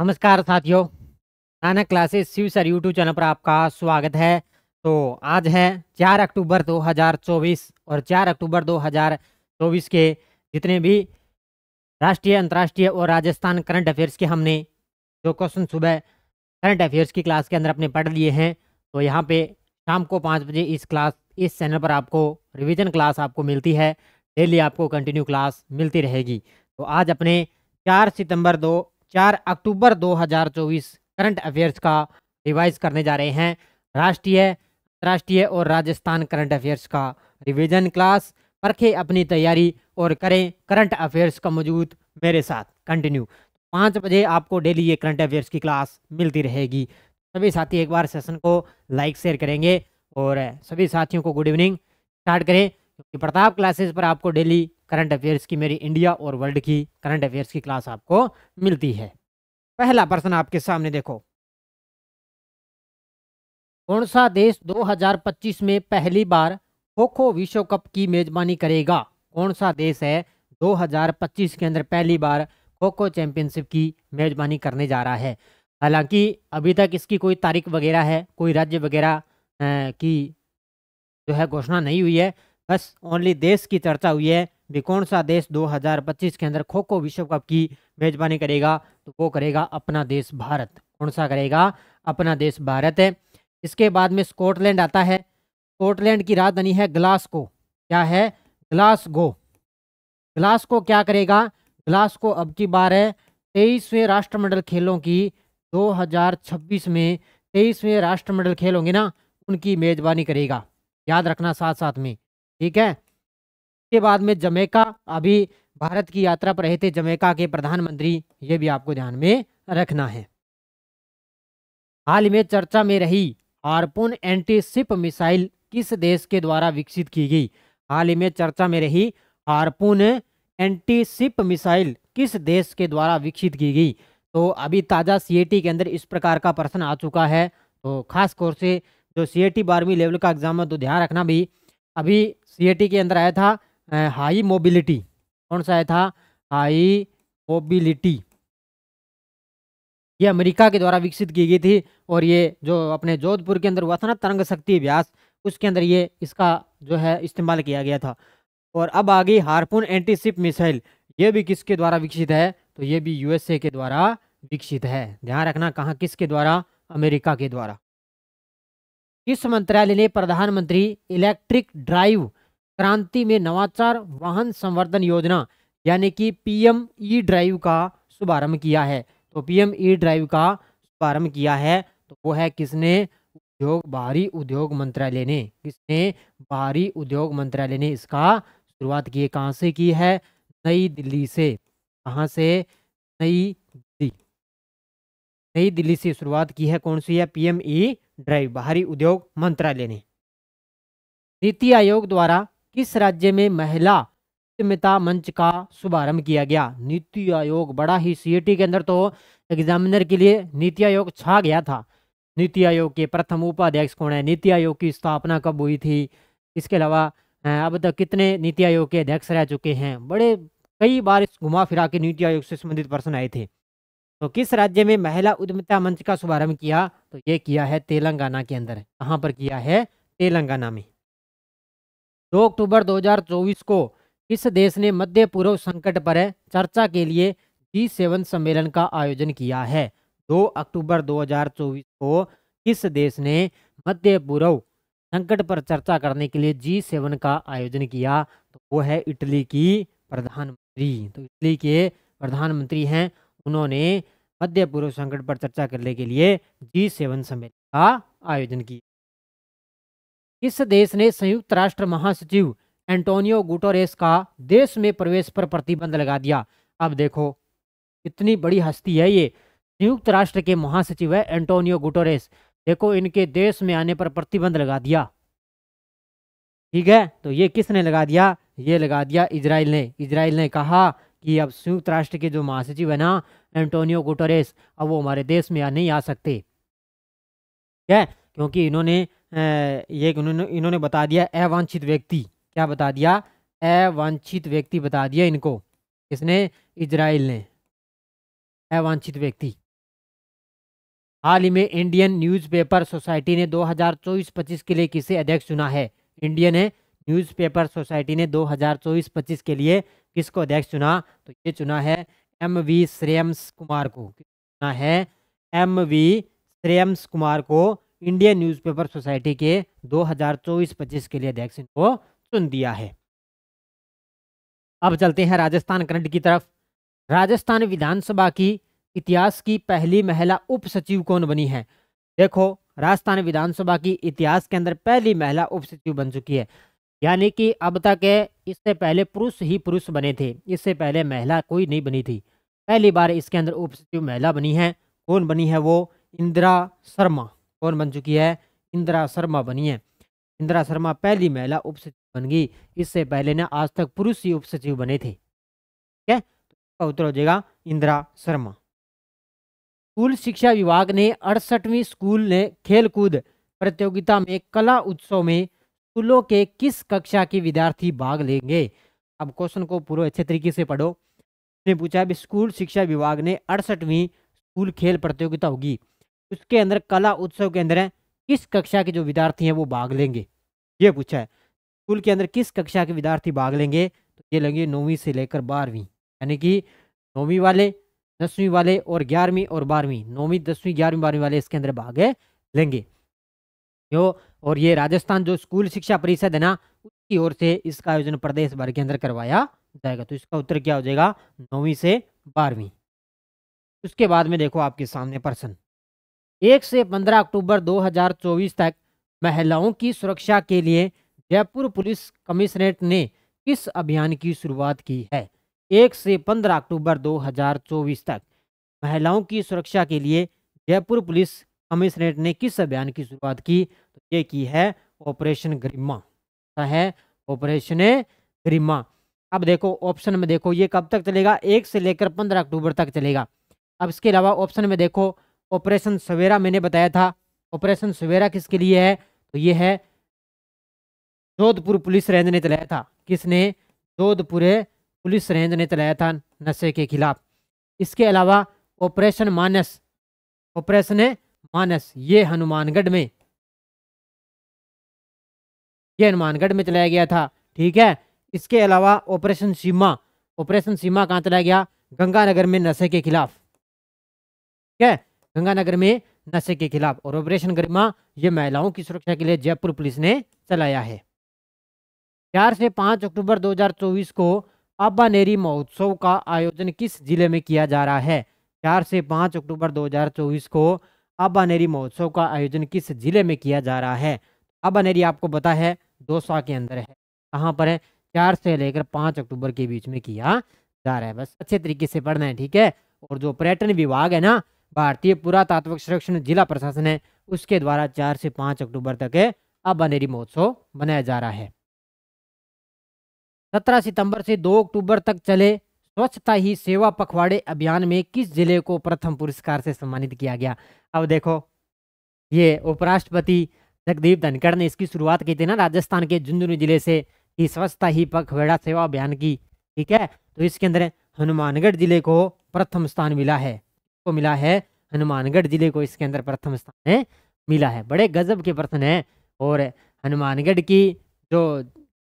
नमस्कार साथियों Nanak classes Shiv sir YouTube channel पर आपका स्वागत है तो आज है 4 अक्टूबर 2024 और 4 अक्टूबर 2024 के जितने भी राष्ट्रीय अंतर्राष्ट्रीय और राजस्थान करंट अफेयर्स के हमने जो क्वेश्चन सुबह करंट अफेयर्स की क्लास के अंदर अपने पढ़ लिए हैं तो यहाँ पे शाम को पाँच बजे इस क्लास इस चैनल पर आपको रिविजन क्लास आपको मिलती है डेली आपको कंटिन्यू क्लास मिलती रहेगी तो आज अपने चार सितंबर दो चार अक्टूबर 2024 करंट अफेयर्स का रिवाइज करने जा रहे हैं राष्ट्रीय अंतर्राष्ट्रीय और राजस्थान करंट अफेयर्स का रिवीजन क्लास परखें अपनी तैयारी और करें करंट अफेयर्स का मौजूद मेरे साथ कंटिन्यू पाँच बजे आपको डेली ये करंट अफेयर्स की क्लास मिलती रहेगी सभी साथी एक बार सेशन को लाइक शेयर करेंगे और सभी साथियों को गुड इवनिंग स्टार्ट करें क्योंकि प्रताप क्लासेस पर आपको डेली करंट अफेयर्स की मेरी इंडिया और वर्ल्ड की करंट अफेयर्स की क्लास आपको मिलती है पहला प्रश्न आपके सामने देखो कौन सा देश 2025 में पहली बार खो खो विश्व कप की मेजबानी करेगा कौन सा देश है 2025 के अंदर पहली बार खो खो चैंपियनशिप की मेजबानी करने जा रहा है हालांकि अभी तक इसकी कोई तारीख वगैरह है कोई राज्य वगैरह की जो है घोषणा नहीं हुई है बस ओनली देश की चर्चा हुई है भी कौन सा देश 2025 के अंदर खो खो विश्व कप की मेजबानी करेगा तो वो करेगा अपना देश भारत कौन सा करेगा अपना देश भारत है इसके बाद में स्कॉटलैंड आता है स्कॉटलैंड की राजधानी है ग्लासगो क्या है ग्लासगो ग्लासगो क्या करेगा ग्लासगो अब की बार है तेईसवें राष्ट्रमंडल खेलों की 2026 में तेईसवें राष्ट्रमंडल खेल होंगे ना उनकी मेजबानी करेगा याद रखना साथ साथ में ठीक है उसके बाद में जमेका अभी भारत की यात्रा पर रहे थे जमेका के प्रधानमंत्री ये भी आपको ध्यान में रखना है हाल में चर्चा में रही हार्पून एंटी मिसाइल किस देश के द्वारा विकसित की गई हाल ही में चर्चा में रही हार्पून एंटी मिसाइल किस देश के द्वारा विकसित की गई तो अभी ताज़ा सी के अंदर इस प्रकार का प्रश्न आ चुका है तो खास तौर से जो सीएटी बारहवीं लेवल का एग्जाम है तो ध्यान रखना भी अभी सी के अंदर आया था हाई मोबिलिटी कौन सा आया था हाई मोबिलिटी ये अमेरिका के द्वारा विकसित की गई थी और ये जो अपने जोधपुर के अंदर हुआ था ना तरंग शक्ति अभ्यास उसके अंदर ये इसका जो है इस्तेमाल किया गया था और अब आ गई हारपून एंटीशिप मिसाइल ये भी किसके द्वारा विकसित है तो ये भी यूएसए के द्वारा विकसित है ध्यान रखना कहाँ किसके द्वारा अमेरिका के द्वारा इस मंत्रालय ने प्रधानमंत्री इलेक्ट्रिक ड्राइव क्रांति में नवाचार वाहन संवर्धन योजना यानी कि पीएम ई ड्राइव का शुभारंभ किया है तो पीएम ई ड्राइव का शुभारंभ किया है तो वो है किसने उद्योग बाहरी उद्योग मंत्रालय ने किसने बाहरी उद्योग मंत्रालय ने इसका शुरुआत की है कहाँ से की है नई दिल्ली से कहाँ से नई नई दिल्ली से शुरुआत की है कौन सी है पीएम ई ड्राइव बाहरी उद्योग मंत्रालय ने नीति आयोग द्वारा किस राज्य में महिला उद्यमिता मंच का शुभारंभ किया गया नीति आयोग बड़ा ही सीएटी e के अंदर तो एग्जामिनर के लिए नीति आयोग छा गया था नीति आयोग के प्रथम उपाध्यक्ष कौन है नीति आयोग की स्थापना कब हुई थी इसके अलावा अब तक कितने नीति आयोग के अध्यक्ष रह चुके हैं बड़े कई बार घुमा फिरा के नीति आयोग से संबंधित प्रश्न आए थे तो किस राज्य में महिला उद्यमिता मंच का शुभारंभ किया तो ये किया है तेलंगाना के अंदर कहाँ पर किया है तेलंगाना में दो अक्टूबर 2024 को किस देश ने मध्य पूर्व संकट पर चर्चा के लिए जी सेवन सम्मेलन का आयोजन किया है दो अक्टूबर 2024 को किस देश ने मध्य पूर्व संकट पर चर्चा करने के लिए जी सेवन का आयोजन किया तो वो है इटली की प्रधानमंत्री तो इटली के प्रधानमंत्री हैं उन्होंने मध्य पूर्व संकट पर चर्चा करने के लिए जी सेवन सम्मेलन का आयोजन किया इस देश ने संयुक्त राष्ट्र महासचिव एंटोनियो गुटोरेस का देश में प्रवेश पर प्रतिबंध लगा दिया अब देखो कितनी बड़ी हस्ती है ये संयुक्त राष्ट्र के महासचिव है एंटोनियो गुटोरेस देखो इनके देश में आने पर प्रतिबंध लगा दिया ठीक है तो ये किसने लगा दिया ये लगा दिया इसराइल ने इसराइल ने कहा कि अब संयुक्त राष्ट्र के जो महासचिव है ना एंटोनियो गुटोरेस अब वो हमारे देश में या नहीं आ सकते क्या क्योंकि इन्होंने ये इन्होंने इन्होंने बता दिया अवांछित व्यक्ति क्या बता दिया अवांछित व्यक्ति बता दिया इनको किसने इजराइल ने अवांछित व्यक्ति हाल ही में इंडियन न्यूज़पेपर सोसाइटी ने 2024-25 के लिए किसे अध्यक्ष चुना है इंडियन है न्यूज़पेपर सोसाइटी ने 2024-25 के लिए किसको अध्यक्ष चुना तो ये चुना है एम वी श्रेयस कुमार को चुना है एम वी श्रेयस कुमार को इंडियन न्यूज़पेपर सोसाइटी के 2024-25 के लिए अध्यक्ष इनको चुन दिया है अब चलते हैं राजस्थान करंट की तरफ राजस्थान विधानसभा की इतिहास की पहली महिला उप सचिव कौन बनी है देखो राजस्थान विधानसभा की इतिहास के अंदर पहली महिला उप सचिव बन चुकी है यानी कि अब तक इससे पहले पुरुष ही पुरुष बने थे इससे पहले महिला कोई नहीं बनी थी पहली बार इसके अंदर उप सचिव महिला बनी है कौन बनी है वो इंदिरा शर्मा कौन बन चुकी है इंदिरा शर्मा बनी है इंदिरा शर्मा पहली महिला उप सचिव बन गई इससे पहले ना आज तक पुरुष ही उप सचिव बने थे ठीक है उत्तर हो जाएगा इंदिरा शर्मा स्कूल शिक्षा विभाग ने अड़सठवीं स्कूल ने खेलकूद प्रतियोगिता में कला उत्सव में स्कूलों के किस कक्षा के विद्यार्थी भाग लेंगे अब क्वेश्चन को पूरे अच्छे तरीके से पढ़ो ने पूछा भी स्कूल शिक्षा विभाग ने अड़सठवीं स्कूल खेल प्रतियोगिता होगी उसके अंदर कला उत्सव के अंदर किस कक्षा के जो विद्यार्थी हैं वो भाग लेंगे ये पूछा है स्कूल के अंदर किस कक्षा के विद्यार्थी भाग लेंगे तो ये लेंगे नौवीं से लेकर बारहवीं यानी कि नौवीं वाले दसवीं वाले और ग्यारहवीं और बारहवीं नौवीं दसवीं ग्यारहवीं बारहवीं वाले इसके अंदर भाग लेंगे जो और ये राजस्थान जो स्कूल शिक्षा परिषद है ना उसकी ओर से इसका आयोजन प्रदेश भर के अंदर करवाया जाएगा तो इसका उत्तर क्या हो जाएगा नौवीं से बारहवीं उसके बाद में देखो आपके सामने प्रश्न एक से पंद्रह अक्टूबर 2024 तक महिलाओं की सुरक्षा के लिए जयपुर पुलिस कमिश्नरेट ने किस अभियान की शुरुआत की है एक से पंद्रह अक्टूबर 2024 तक महिलाओं की सुरक्षा के लिए जयपुर पुलिस कमिश्नरेट ने किस अभियान की शुरुआत की ये की है ऑपरेशन गरिमा है ऑपरेशन गरिमा अब देखो ऑप्शन में देखो ये कब तक चलेगा एक से लेकर पंद्रह अक्टूबर तक चलेगा अब इसके अलावा ऑप्शन में देखो ऑपरेशन सवेरा मैंने बताया था ऑपरेशन सवेरा किसके लिए है तो ये है जोधपुर पुलिस रेंज ने चलाया था किसने जोधपुर पुलिस रेंज ने चलाया था नशे के खिलाफ इसके अलावा ऑपरेशन मानस ऑपरेशन मानस ये हनुमानगढ़ में ये हनुमानगढ़ में चलाया गया था ठीक है इसके अलावा ऑपरेशन सीमा ऑपरेशन सीमा कहाँ चलाया गया गंगानगर में नशे के खिलाफ ठीक है गंगानगर में नशे के खिलाफ और ऑपरेशन गरिमा ये महिलाओं की सुरक्षा के लिए जयपुर पुलिस ने चलाया है चार से पाँच अक्टूबर 2024 को आबानेरी महोत्सव का आयोजन किस जिले में किया जा रहा है चार से पाँच अक्टूबर 2024 को नेरी महोत्सव का आयोजन किस जिले में किया जा रहा है आबानेरी आपको बता है दो के अंदर है कहाँ पर है चार से लेकर पाँच अक्टूबर के बीच में किया जा रहा है बस अच्छे तरीके से पढ़ना है ठीक है और जो पर्यटन विभाग है ना भारतीय पुरातात्विक संरक्षण जिला प्रशासन है उसके द्वारा चार से पाँच अक्टूबर तक अब अबनेरी महोत्सव मनाया जा रहा है सत्रह सितंबर से दो अक्टूबर तक चले स्वच्छता ही सेवा पखवाड़े अभियान में किस जिले को प्रथम पुरस्कार से सम्मानित किया गया अब देखो ये उपराष्ट्रपति जगदीप धनखड़ ने इसकी शुरुआत की थी ना राजस्थान के झुंझुनू जिले से कि स्वच्छता ही पखवेड़ा सेवा अभियान की ठीक है तो इसके अंदर हनुमानगढ़ जिले को प्रथम स्थान मिला है को मिला है हनुमानगढ़ जिले को इसके अंदर प्रथम स्थान है मिला है बड़े गजब के प्रश्न है और हनुमानगढ़ की जो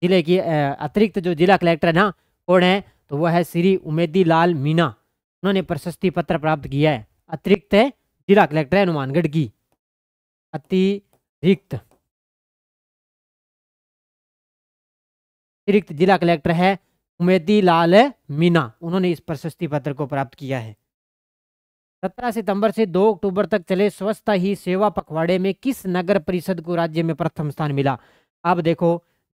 जिले की अतिरिक्त जो जिला कलेक्टर है ना कौन है तो वह है श्री उमेदी लाल मीना उन्होंने प्रशस्ति पत्र प्राप्त किया है अतिरिक्त जिला कलेक्टर है हनुमानगढ़ की अति रिक्त रिक्त जिला कलेक्टर है उमेदी लाल मीना उन्होंने इस प्रशस्ति पत्र को प्राप्त किया है सत्रह सितंबर से दो अक्टूबर तक चले स्वच्छता ही सेवा पखवाड़े में किस नगर परिषद को राज्य में प्रथम स्थान मिला अब देखो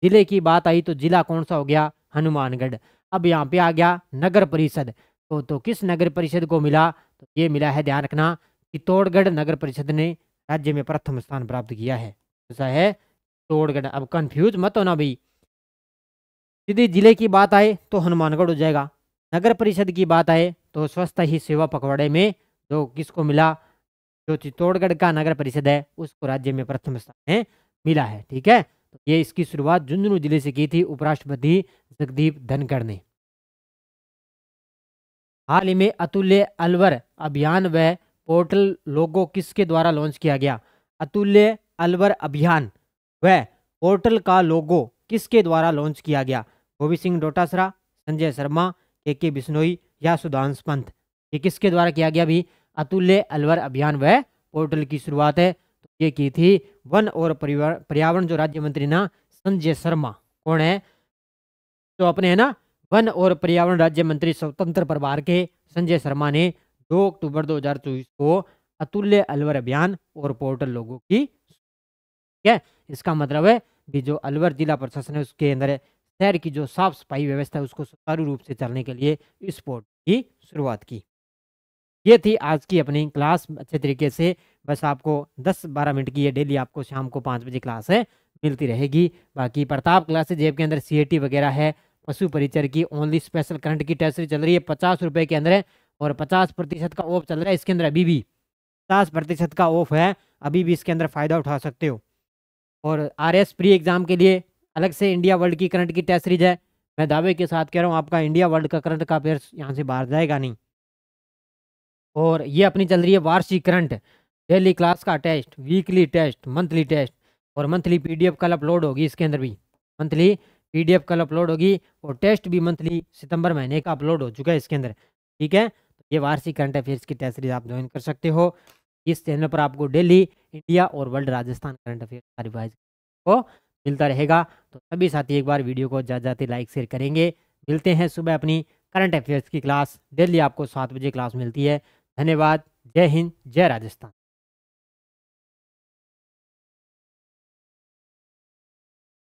जिले की बात आई तो जिला कौन सा हो गया हनुमानगढ़ अब यहाँ पे आ गया नगर परिषद तो तो किस नगर परिषद को मिला तो ये मिला है ध्यान रखना चित्तौड़गढ़ नगर परिषद ने राज्य में प्रथम स्थान प्राप्त किया है ऐसा है चित्तौड़गढ़ अब कंफ्यूज मत होना भाई यदि जिले की बात आए तो हनुमानगढ़ हो जाएगा नगर परिषद की बात आए तो स्वस्थ ही सेवा पखवाड़े में जो किसको मिला जो चित्तौड़गढ़ का नगर परिषद है उसको राज्य में प्रथम स्थान है मिला है ठीक है तो ये इसकी शुरुआत झुंझुनू जिले से की थी उपराष्ट्रपति जगदीप धनखड़ ने हाल ही में अतुल्य अलवर अभियान व पोर्टल लोगो किसके द्वारा लॉन्च किया गया अतुल्य अलवर अभियान व पोर्टल का लोगो किसके द्वारा लॉन्च किया गया गोविंद सिंह डोटासरा संजय शर्मा के के बिश्नोई या सुधांश पंत ये किसके द्वारा किया गया भी अतुल्य अलवर अभियान वह पोर्टल की शुरुआत है तो ये की थी वन और पर्यावरण जो राज्य मंत्री ना संजय शर्मा कौन है तो अपने है ना वन और पर्यावरण राज्य मंत्री स्वतंत्र प्रभार के संजय शर्मा ने दो अक्टूबर चौबीस को अतुल्य अलवर अभियान और पोर्टल लोगों की ठीक है इसका मतलब है कि जो अलवर जिला प्रशासन है उसके अंदर शहर की जो साफ सफाई व्यवस्था है उसको सुचारू रूप से चलने के लिए इस पोर्टल की शुरुआत की ये थी आज की अपनी क्लास अच्छे तरीके से बस आपको 10-12 मिनट की ये डेली आपको शाम को पाँच बजे क्लास है मिलती रहेगी बाकी प्रताप है जेब के अंदर सी वगैरह है पशु परिचर की ओनली स्पेशल करंट की टेस्ट चल रही है पचास रुपये के अंदर है और पचास प्रतिशत का ऑफ चल रहा है इसके अंदर अभी भी पचास प्रतिशत का ऑफ है अभी भी इसके अंदर फ़ायदा उठा सकते हो और आर एस प्री एग्ज़ाम के लिए अलग से इंडिया वर्ल्ड की करंट की टेस्ट सीरीज है मैं दावे के साथ कह रहा हूँ आपका इंडिया वर्ल्ड का करंट का अफेयर यहाँ से बाहर जाएगा नहीं और ये अपनी चल रही है वार्षिक करंट डेली क्लास का test weekly test monthly test और मंथली पीडीएफ कल अपलोड होगी इसके अंदर भी मंथली पीडीएफ कल अपलोड होगी और टेस्ट भी मंथली सितंबर महीने का अपलोड हो चुका है इसके अंदर ठीक है ये वार्षिक करंट अफेयर्स की टेस्ट सीरीज आप ज्वाइन कर सकते हो इस चैनल पर आपको डेली इंडिया और वर्ल्ड राजस्थान करंट अफेयर्स का रिवाइज को मिलता रहेगा तो सभी साथी एक बार वीडियो को ज़्यादा जाते लाइक शेयर करेंगे मिलते हैं सुबह अपनी करंट अफेयर्स की क्लास डेली आपको सात बजे क्लास मिलती है धन्यवाद जय हिंद जय राजस्थान